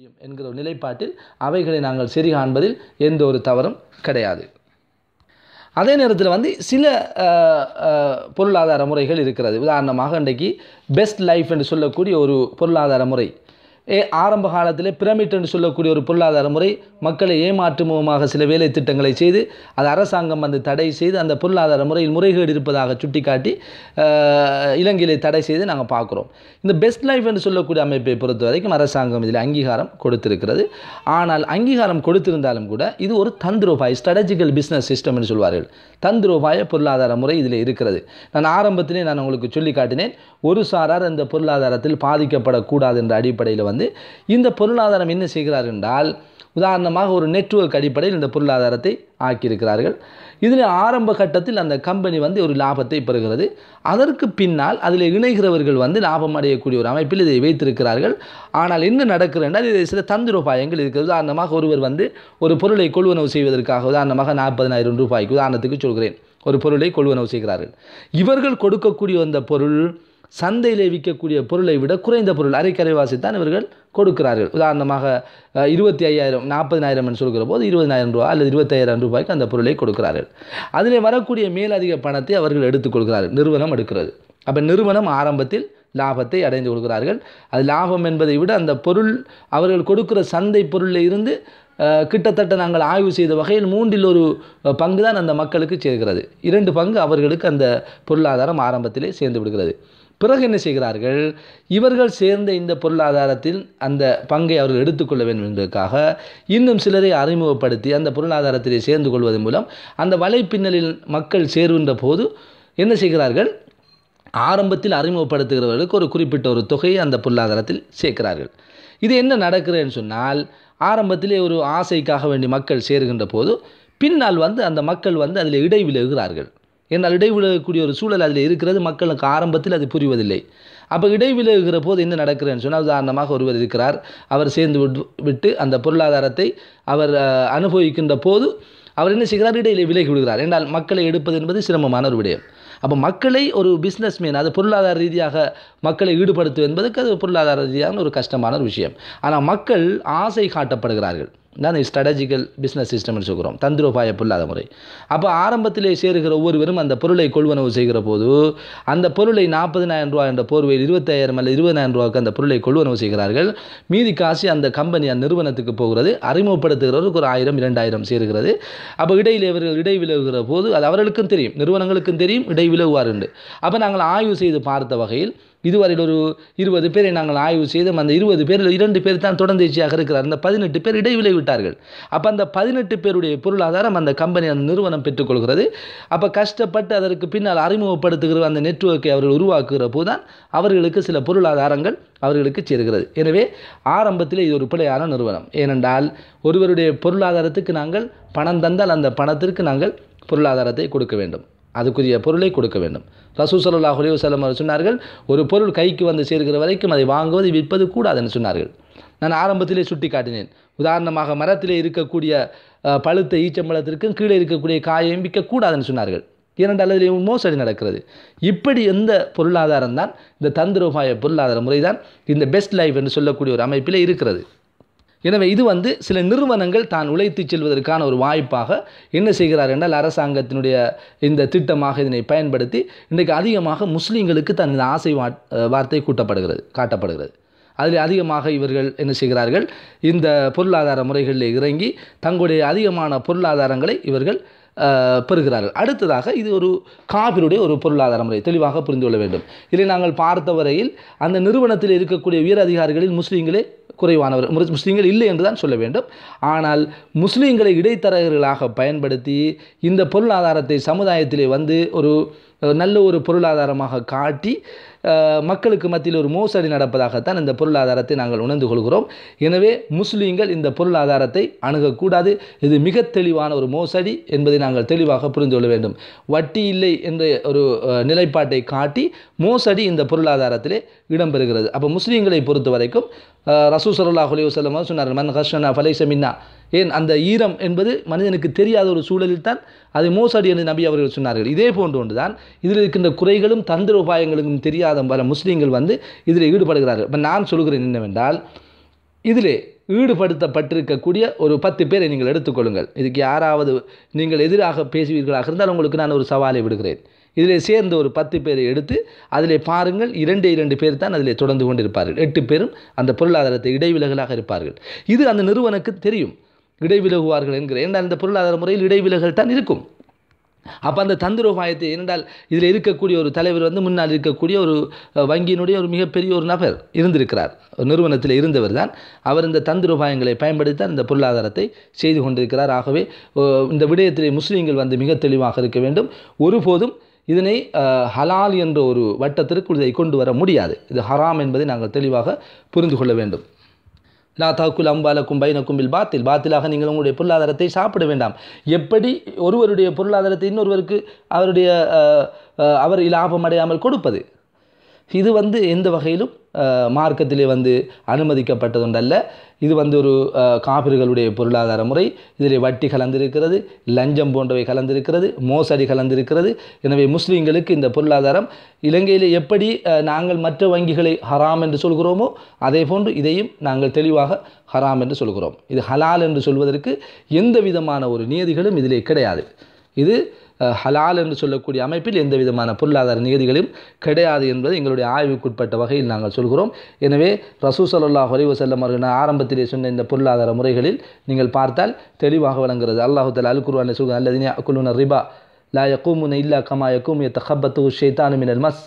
முடியும் என்கிற ஒரு நிலைப்பாட்டில் அவைகளை நாங்கள் சரி காண்பதில் எந்த ஒரு தவறும் கிடையாது அதே நேரத்தில் வந்து சில பொருளாதார முறைகள் இருக்கிறது உதாரணமாக இன்றைக்கு பெஸ்ட் லைஃப் என்று சொல்லக்கூடிய ஒரு பொருளாதார முறை ஆரம்ப காலத்தில் பிரமிட் என்று சொல்லக்கூடிய ஒரு பொருளாதார முறை மக்களை ஏமாற்றுமுகமாக சில வேலை திட்டங்களை செய்து அது அரசாங்கம் வந்து தடை செய்து அந்த பொருளாதார முறையில் முறைகேடு இருப்பதாக சுட்டிக்காட்டி இலங்கையிலே தடை செய்து நாங்கள் பார்க்குறோம் இந்த பெஸ்ட் லைஃப் என்று சொல்லக்கூடிய அமைப்பை பொறுத்த வரைக்கும் அரசாங்கம் இதில் அங்கீகாரம் கொடுத்திருக்கிறது ஆனால் அங்கீகாரம் கொடுத்திருந்தாலும் கூட இது ஒரு தந்திரோபாய் ஸ்ட்ராட்டஜிக்கல் பிஸ்னஸ் சிஸ்டம் என்று சொல்வார்கள் தந்திரோபாய பொருளாதார முறை இதில் இருக்கிறது நான் ஆரம்பத்திலே நான் உங்களுக்கு சொல்லி காட்டினேன் ஒரு சாரார் இந்த பொருளாதாரத்தில் பாதிக்கப்படக்கூடாது என்ற அடிப்படையில் வந்து வந்து இந்த பொருளாதாரம் என்ன செய்கிறார் என்றால் உதாரணமாக ஒரு நெட்ஒர்க் அடிப்படையில் இந்த பொருளாதாரத்தை ஆக்கியிருக்கிறார்கள் இதில் ஆரம்ப கட்டத்தில் அந்த கம்பெனி வந்து ஒரு லாபத்தை பெறுகிறது அதற்கு பின்னால் அதில் இணைகிறவர்கள் வந்து லாபம் அடையக்கூடிய ஒரு அமைப்பில் இதை வைத்திருக்கிறார்கள் ஆனால் என்ன நடக்கிறென்றால் இதை சில தந்திரோபாயங்கள் இருக்கிறது உதாரணமாக ஒருவர் வந்து ஒரு பொருளை கொள்வனவு செய்வதற்காக உதாரணமாக நாற்பதனாயிரம் ரூபாய்க்கு உதாரணத்துக்கு சொல்கிறேன் ஒரு பொருளை கொள்வனவு செய்கிறார்கள் இவர்கள் கொடுக்கக்கூடிய அந்த பொருள் சந்தையிலே விற்கக்கூடிய பொருளை விட குறைந்த பொருள் அரைக்கரைவாசி தான் இவர்கள் கொடுக்கிறார்கள் உதாரணமாக இருபத்தி ஐயாயிரம் நாற்பதினாயிரம் என்று சொல்கிற போது இருபதினாயிரம் ரூபாய் அல்லது இருபத்தையாயிரம் ரூபாய்க்கு அந்த பொருளை கொடுக்கிறார்கள் அதில் வரக்கூடிய மேலதிக பணத்தை அவர்கள் எடுத்துக்கொள்கிறார்கள் நிறுவனம் எடுக்கிறது அப்போ நிறுவனம் ஆரம்பத்தில் லாபத்தை அடைந்து கொள்கிறார்கள் அது லாபம் என்பதை விட அந்த பொருள் அவர்கள் கொடுக்கிற சந்தை பொருளில் இருந்து கிட்டத்தட்ட நாங்கள் ஆய்வு செய்த வகையில் மூன்றில் ஒரு பங்கு தான் அந்த மக்களுக்கு சேர்கிறது இரண்டு பங்கு அவர்களுக்கு அந்த பொருளாதாரம் ஆரம்பத்திலே சேர்ந்து விடுகிறது பிறகு என்ன செய்கிறார்கள் இவர்கள் சேர்ந்த இந்த பொருளாதாரத்தில் அந்த பங்கை அவர்கள் எடுத்துக்கொள்ள வேண்டும் என்பதற்காக இன்னும் சிலரை அறிமுகப்படுத்தி அந்த பொருளாதாரத்தில் சேர்ந்து கொள்வதன் மூலம் அந்த வலைப்பின்னலில் மக்கள் சேருகின்ற போது என்ன செய்கிறார்கள் ஆரம்பத்தில் அறிமுகப்படுத்துகிறவர்களுக்கு ஒரு குறிப்பிட்ட ஒரு தொகையை அந்த பொருளாதாரத்தில் சேர்க்கிறார்கள் இது என்ன நடக்கிறேன்னு சொன்னால் ஆரம்பத்திலே ஒரு ஆசைக்காக வேண்டி மக்கள் சேருகின்ற போது பின்னால் வந்து அந்த மக்கள் வந்து அதில் இடைவிலகுகிறார்கள் என்னால் இடைவிழக்கூடிய ஒரு சூழல் அதில் இருக்கிறது மக்களுக்கு ஆரம்பத்தில் அது புரிவதில்லை அப்போ இடைவிழகுகிற போது என்ன நடக்கிறேன்னு சொன்னால் உதாரணமாக ஒருவர் இருக்கிறார் அவர் சேர்ந்து விட்டு அந்த பொருளாதாரத்தை அவர் அனுபவிக்கின்ற போது அவர் என்ன செய்கிறார் இடையிலே விலகி விடுகிறார் என்றால் மக்களை எடுப்பது என்பது சிரமமான ஒரு விடயம் அப்போ மக்களை ஒரு பிஸ்னஸ்மேன் அது பொருளாதார ரீதியாக மக்களை ஈடுபடுத்துவது என்பதுக்கு அது பொருளாதார ரீதியான ஒரு கஷ்டமான ஒரு விஷயம் ஆனால் மக்கள் ஆசை காட்டப்படுகிறார்கள் தான் ஸ்ட்ராட்டஜிக்கல் பிஸ்னஸ் சிஸ்டம்னு சொல்கிறோம் தந்திரோபாய பொருளாத முறை அப்போ ஆரம்பத்திலே சேருகிற ஒவ்வொருவரும் அந்த பொருளை கொள்வனவு செய்கிற போது அந்த பொருளை நாற்பதினாயிரம் ரூபா என்ற போர்வையில் இருபத்தாயிரம் அல்ல இருபதாயிரம் ரூபாய்க்கு அந்த பொருளை கொள்வனவு செய்கிறார்கள் மீதி காசு அந்த கம்பெனி அந்த நிறுவனத்துக்கு போகிறது அறிமுகப்படுத்துகிறவருக்கு ஒரு ஆயிரம் இரண்டாயிரம் சேருகிறது அப்போ இடையில் இவர்கள் இடைவிலகுகிற போது அது அவர்களுக்கும் தெரியும் நிறுவனங்களுக்கும் தெரியும் இடைவிலகுவார் என்று அப்போ நாங்கள் ஆய்வு செய்து பார்த்த வகையில் இதுவரையில் ஒரு இருபது பேரை நாங்கள் ஆய்வு செய்தோம் அந்த இருபது பேரில் இரண்டு பேர் தான் தொடர்ந்துச்சியாக இருக்கிறார் அந்த பதினெட்டு பேர் இடைவிலை விட்டார்கள் அப்போ அந்த பதினெட்டு பேருடைய பொருளாதாரம் அந்த கம்பெனி அந்த நிறுவனம் பெற்றுக்கொள்கிறது அப்போ கஷ்டப்பட்டு அதற்கு பின்னால் அறிமுகப்படுத்துகிற அந்த நெட்ஒர்க்கை அவர்கள் உருவாக்குகிற போதுதான் அவர்களுக்கு சில பொருளாதாரங்கள் அவர்களுக்கு சேர்கிறது எனவே ஆரம்பத்தில் இது ஒரு பிழையான நிறுவனம் ஏனென்றால் ஒருவருடைய பொருளாதாரத்துக்கு நாங்கள் பணம் தந்தால் அந்த பணத்திற்கு நாங்கள் பொருளாதாரத்தை கொடுக்க வேண்டும் அதுக்குரிய பொருளை கொடுக்க வேண்டும் ரசூ சல்லாஹ் அலி வசலம் சொன்னார்கள் ஒரு பொருள் கைக்கு வந்து சேர்கிற வரைக்கும் அதை வாங்குவது விற்பது கூடாதுன்னு சொன்னார்கள் நான் ஆரம்பத்திலே சுட்டி காட்டினேன் உதாரணமாக மரத்திலே இருக்கக்கூடிய பழுத்த ஈச்சம்பழத்திற்கும் கீழே இருக்கக்கூடிய காயை விற்கக்கூடாதுன்னு சொன்னார்கள் ஏனென்றால் அதில் மோசடி நடக்கிறது இப்படி எந்த பொருளாதாரம் தான் இந்த தந்திரோபாய பொருளாதார முறை தான் இந்த பெஸ்ட் லைஃப் என்று சொல்லக்கூடிய ஒரு அமைப்பில் இருக்கிறது எனவே இது வந்து சில நிறுவனங்கள் தான் உழைத்து செல்வதற்கான ஒரு வாய்ப்பாக என்ன செய்கிறார் என்றால் அரசாங்கத்தினுடைய இந்த திட்டமாக இதனை பயன்படுத்தி இன்றைக்கு அதிகமாக முஸ்லீம்களுக்கு தன் இந்த ஆசை வார்த்தை கூட்டப்படுகிறது காட்டப்படுகிறது அதில் அதிகமாக இவர்கள் என்ன செய்கிறார்கள் இந்த பொருளாதார முறைகளில் இறங்கி தங்களுடைய அதிகமான பொருளாதாரங்களை இவர்கள் பெறுகிறார்கள் அடுத்ததாக இது ஒரு காபிருடைய ஒரு பொருளாதார முறை தெளிவாக புரிந்து கொள்ள வேண்டும் இதை நாங்கள் பார்த்த வரையில் அந்த நிறுவனத்தில் இருக்கக்கூடிய உயர் அதிகாரிகளில் முஸ்லீம்களே குறைவானவர் முஸ்லீம்கள் இல்லை என்று தான் சொல்ல வேண்டும் ஆனால் முஸ்லீம்களை இடைத்தரகர்களாக பயன்படுத்தி இந்த பொருளாதாரத்தை சமுதாயத்திலே வந்து ஒரு நல்ல ஒரு பொருளாதாரமாக காட்டி மக்களுக்கு மத்தியில் ஒரு மோசடி நடப்பதாகத்தான் இந்த பொருளாதாரத்தை நாங்கள் உணர்ந்து கொள்கிறோம் எனவே முஸ்லீம்கள் இந்த பொருளாதாரத்தை அணுகக்கூடாது இது மிக தெளிவான ஒரு மோசடி என்பதை நாங்கள் தெளிவாக புரிந்து கொள்ள வேண்டும் வட்டி இல்லை என்ற ஒரு நிலைப்பாட்டை காட்டி மோசடி இந்த பொருளாதாரத்திலே இடம்பெறுகிறது அப்போ முஸ்லீம்களை பொறுத்த வரைக்கும் ரசூ சல்லாஹ் சொன்னார் மன் ஹர்ஷனா ஃபலைசமின்னா ஏன் அந்த ஈரம் என்பது மனிதனுக்கு தெரியாத ஒரு சூழலில் தான் அது மோசடி என்று நபி அவர்கள் சொன்னார்கள் இதே போன்று ஒன்றுதான் இதில் இருக்கின்ற குறைகளும் தந்திர உபாயங்களுக்கும் தெரியாத பல முஸ்லீம்கள் வந்து இதில் ஈடுபடுகிறார்கள் இப்போ நான் சொல்கிறேன் என்னவென்றால் இதிலே ஈடுபடுத்தப்பட்டிருக்கக்கூடிய ஒரு பத்து பேரை நீங்கள் எடுத்துக்கொள்ளுங்கள் இதுக்கு யாராவது நீங்கள் எதிராக பேசுவீர்களாக இருந்தால் உங்களுக்கு நான் ஒரு சவாலை விடுகிறேன் இதில் சேர்ந்த ஒரு பத்து பேரை எடுத்து அதில் பாருங்கள் இரண்டு இரண்டு பேர் தான் அதில் தொடர்ந்து கொண்டிருப்பார்கள் எட்டு பேரும் அந்த பொருளாதாரத்தை இடைவிலகலாக இருப்பார்கள் இது அந்த நிறுவனுக்கு தெரியும் இடைவிலகுவார்கள் என்கிறேன் என்றால் இந்த பொருளாதார முறையில் இடைவிலகல் தான் இருக்கும் அப்போ அந்த தந்திரோபாயத்தை என்றால் இதில் இருக்கக்கூடிய ஒரு தலைவர் வந்து முன்னால் இருக்கக்கூடிய ஒரு வங்கியினுடைய ஒரு மிகப்பெரிய ஒரு நபர் இருந்திருக்கிறார் நிறுவனத்தில் இருந்தவர் தான் அவர் இந்த தந்திரோபாயங்களை பயன்படுத்தி அந்த இந்த பொருளாதாரத்தை செய்து கொண்டிருக்கிறார் ஆகவே இந்த விடயத்திலே முஸ்லீம்கள் வந்து மிக தெளிவாக இருக்க வேண்டும் ஒருபோதும் இதனை ஹலால் என்ற ஒரு வட்டத்திற்கு இதை கொண்டு வர முடியாது இது ஹராம் என்பதை நாங்கள் தெளிவாக புரிந்து கொள்ள வேண்டும் லா தாக்குல் அம்பாலக்கும் பைனக்கும் பில் பாத்தில் பாத்திலாக நீங்கள் உங்களுடைய பொருளாதாரத்தை சாப்பிட வேண்டாம் எப்படி ஒருவருடைய பொருளாதாரத்தை இன்னொருவருக்கு அவருடைய அவர் லாபம் அடையாமல் கொடுப்பது இது வந்து எந்த வகையிலும் மார்க்கத்திலே வந்து அனுமதிக்கப்பட்டதுண்டல்ல இது வந்து ஒரு காப்பிர்களுடைய பொருளாதார முறை இதில் வட்டி கலந்திருக்கிறது லஞ்சம் போன்றவை கலந்திருக்கிறது மோசடி கலந்திருக்கிறது எனவே முஸ்லீம்களுக்கு இந்த பொருளாதாரம் இலங்கையில் எப்படி நாங்கள் மற்ற வங்கிகளை ஹராம் என்று சொல்கிறோமோ அதே போன்று இதையும் நாங்கள் தெளிவாக ஹராம் என்று சொல்கிறோம் இது ஹலால் என்று சொல்வதற்கு எந்த விதமான ஒரு நியதிகளும் இதிலே கிடையாது இது ஹலால் என்று சொல்லக்கூடிய அமைப்பில் எந்த விதமான பொருளாதார நிகதிகளும் கிடையாது என்பது எங்களுடைய ஆய்வுக்குட்பட்ட வகையில் நாங்கள் சொல்கிறோம் எனவே ரசூ சல்லா ஹொலிவு செல்லம் அவர்கள் ஆரம்பத்திலே சொன்ன இந்த பொருளாதார முறைகளில் நீங்கள் பார்த்தால் தெளிவாக விளங்குகிறது அல்லாஹு தலா அல் குருவான சுகன் அல்லதினே அக்குலுன ரிபா லா யக்கூமுன இல்லா கமா யக்கூம் எத்த ஹப்பத்து மினல் மஸ்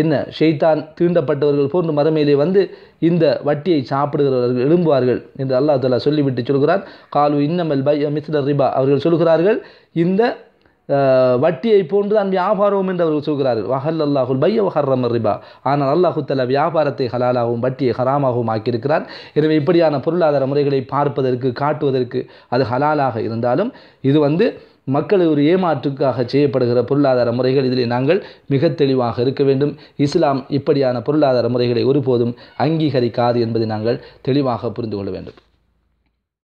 என்ன ஷெய்தான் தீண்டப்பட்டவர்கள் போன்று மறுமையிலே வந்து இந்த வட்டியை சாப்பிடுகிறவர்கள் எழும்புவார்கள் என்று அல்லாஹ் தாலா சொல்லிவிட்டு சொல்கிறார் காலு இன்னமல் பை மிஸ்ல ரிபா அவர்கள் சொல்கிறார்கள் இந்த வட்டியை போன்று தான் வியாபாரமும் என்று அவர்கள் சொல்கிறார்கள் வஹல் அல்லாஹுல் பைய வஹர்ரம் ரிபா ஆனால் அல்லாஹு தலா வியாபாரத்தை ஹலாலாகவும் வட்டியை ஹராமாகவும் ஆக்கியிருக்கிறார் எனவே இப்படியான பொருளாதார முறைகளை பார்ப்பதற்கு காட்டுவதற்கு அது ஹலாலாக இருந்தாலும் இது வந்து மக்கள் ஒரு ஏமாற்றுக்காக செய்யப்படுகிற பொருளாதார முறைகள் இதில் நாங்கள் மிக தெளிவாக இருக்க வேண்டும் இஸ்லாம் இப்படியான பொருளாதார முறைகளை ஒருபோதும் அங்கீகரிக்காது என்பதை நாங்கள் தெளிவாக புரிந்து கொள்ள வேண்டும்